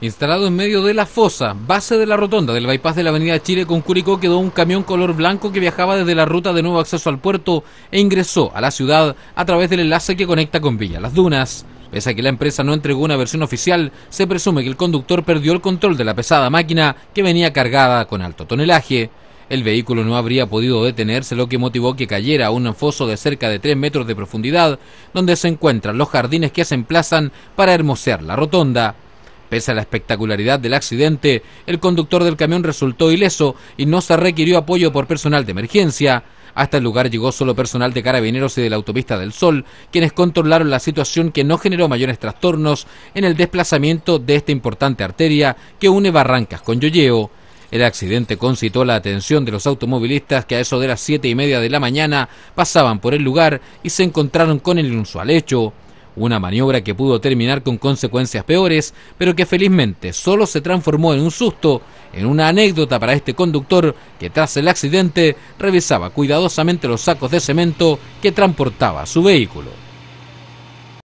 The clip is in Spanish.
Instalado en medio de la fosa, base de la rotonda del bypass de la Avenida Chile con Curicó, quedó un camión color blanco que viajaba desde la ruta de nuevo acceso al puerto e ingresó a la ciudad a través del enlace que conecta con Villa Las Dunas. Pese a que la empresa no entregó una versión oficial, se presume que el conductor perdió el control de la pesada máquina que venía cargada con alto tonelaje. El vehículo no habría podido detenerse, lo que motivó que cayera a un foso de cerca de 3 metros de profundidad, donde se encuentran los jardines que se emplazan para hermosear la rotonda. Pese a la espectacularidad del accidente, el conductor del camión resultó ileso y no se requirió apoyo por personal de emergencia. Hasta el lugar llegó solo personal de carabineros y de la autopista del Sol, quienes controlaron la situación que no generó mayores trastornos en el desplazamiento de esta importante arteria que une Barrancas con Yoyeo. El accidente concitó la atención de los automovilistas que a eso de las siete y media de la mañana pasaban por el lugar y se encontraron con el inusual hecho una maniobra que pudo terminar con consecuencias peores, pero que felizmente solo se transformó en un susto, en una anécdota para este conductor que tras el accidente revisaba cuidadosamente los sacos de cemento que transportaba su vehículo.